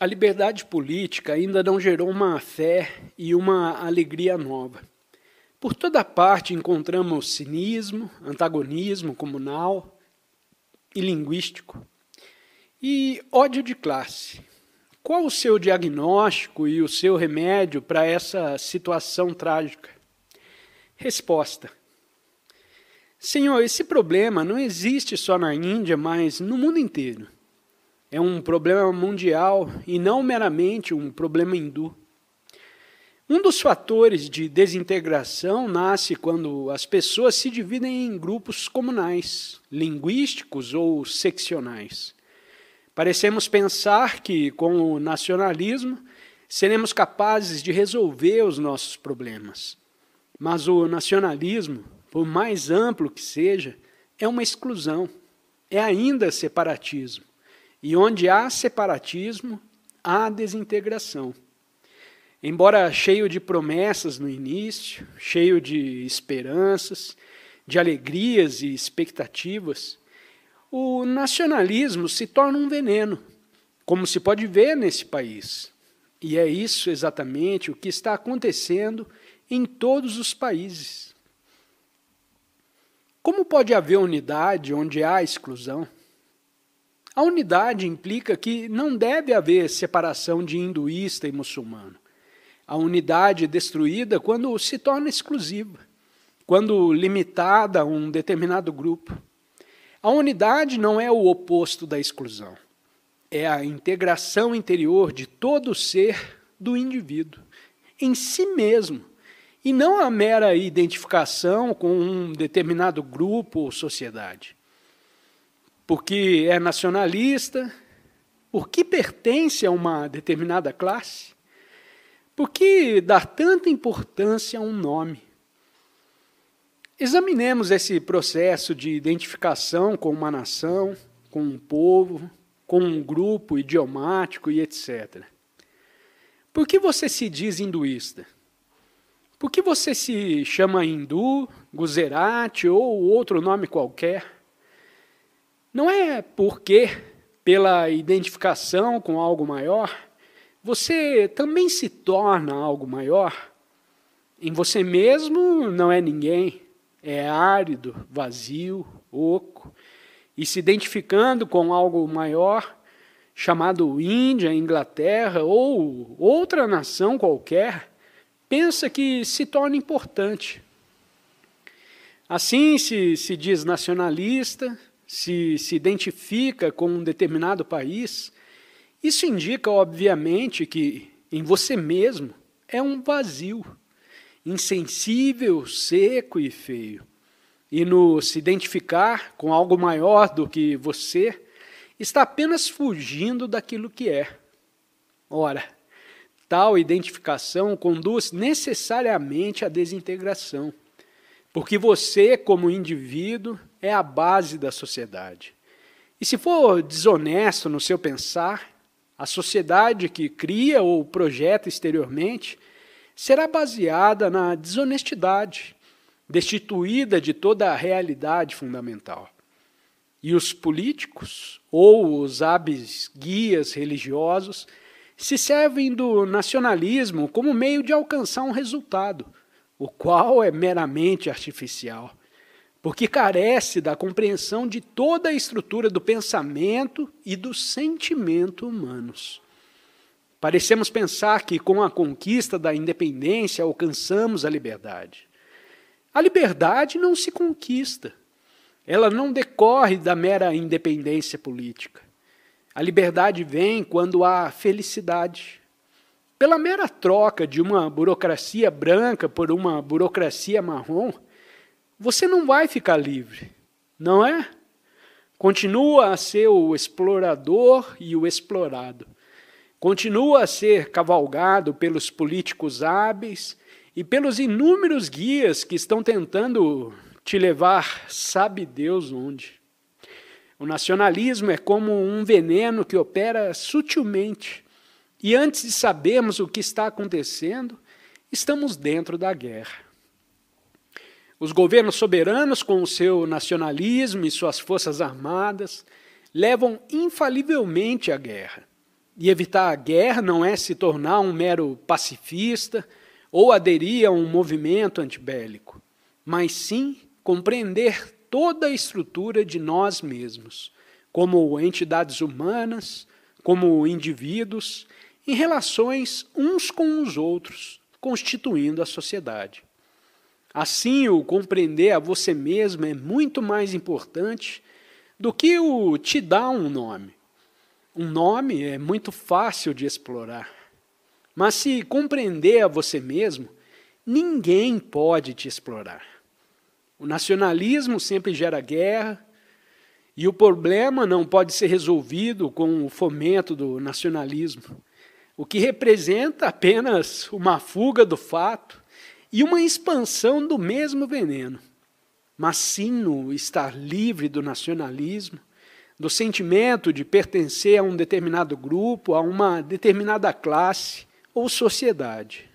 A liberdade política ainda não gerou uma fé e uma alegria nova. Por toda parte encontramos cinismo, antagonismo comunal e linguístico. E ódio de classe. Qual o seu diagnóstico e o seu remédio para essa situação trágica? Resposta: Senhor, esse problema não existe só na Índia, mas no mundo inteiro é um problema mundial e não meramente um problema hindu. Um dos fatores de desintegração nasce quando as pessoas se dividem em grupos comunais, linguísticos ou seccionais. Parecemos pensar que, com o nacionalismo, seremos capazes de resolver os nossos problemas. Mas o nacionalismo, por mais amplo que seja, é uma exclusão, é ainda separatismo. E onde há separatismo, há desintegração. Embora cheio de promessas no início, cheio de esperanças, de alegrias e expectativas, o nacionalismo se torna um veneno, como se pode ver nesse país. E é isso exatamente o que está acontecendo em todos os países. Como pode haver unidade onde há exclusão? A unidade implica que não deve haver separação de hinduísta e muçulmano. A unidade é destruída quando se torna exclusiva, quando limitada a um determinado grupo. A unidade não é o oposto da exclusão. É a integração interior de todo o ser do indivíduo, em si mesmo, e não a mera identificação com um determinado grupo ou sociedade porque é nacionalista, porque pertence a uma determinada classe, porque dar tanta importância a um nome. Examinemos esse processo de identificação com uma nação, com um povo, com um grupo idiomático e etc. Por que você se diz hinduísta? Por que você se chama hindu, guzerate ou outro nome qualquer? Não é porque, pela identificação com algo maior, você também se torna algo maior. Em você mesmo não é ninguém, é árido, vazio, oco. E se identificando com algo maior, chamado Índia, Inglaterra ou outra nação qualquer, pensa que se torna importante. Assim se, se diz nacionalista, se, se identifica com um determinado país, isso indica, obviamente, que em você mesmo é um vazio, insensível, seco e feio. E no se identificar com algo maior do que você, está apenas fugindo daquilo que é. Ora, tal identificação conduz necessariamente à desintegração, porque você, como indivíduo, é a base da sociedade. E se for desonesto no seu pensar, a sociedade que cria ou projeta exteriormente será baseada na desonestidade, destituída de toda a realidade fundamental. E os políticos ou os hábeis guias religiosos se servem do nacionalismo como meio de alcançar um resultado, o qual é meramente artificial porque carece da compreensão de toda a estrutura do pensamento e do sentimento humanos. Parecemos pensar que com a conquista da independência alcançamos a liberdade. A liberdade não se conquista. Ela não decorre da mera independência política. A liberdade vem quando há felicidade. Pela mera troca de uma burocracia branca por uma burocracia marrom, você não vai ficar livre, não é? Continua a ser o explorador e o explorado. Continua a ser cavalgado pelos políticos hábeis e pelos inúmeros guias que estão tentando te levar, sabe Deus onde. O nacionalismo é como um veneno que opera sutilmente. E antes de sabermos o que está acontecendo, estamos dentro da guerra. Os governos soberanos, com o seu nacionalismo e suas forças armadas, levam infalivelmente à guerra. E evitar a guerra não é se tornar um mero pacifista ou aderir a um movimento antibélico, mas sim compreender toda a estrutura de nós mesmos, como entidades humanas, como indivíduos, em relações uns com os outros, constituindo a sociedade. Assim, o compreender a você mesmo é muito mais importante do que o te dar um nome. Um nome é muito fácil de explorar. Mas se compreender a você mesmo, ninguém pode te explorar. O nacionalismo sempre gera guerra, e o problema não pode ser resolvido com o fomento do nacionalismo, o que representa apenas uma fuga do fato e uma expansão do mesmo veneno. mas sim no estar livre do nacionalismo, do sentimento de pertencer a um determinado grupo, a uma determinada classe ou sociedade.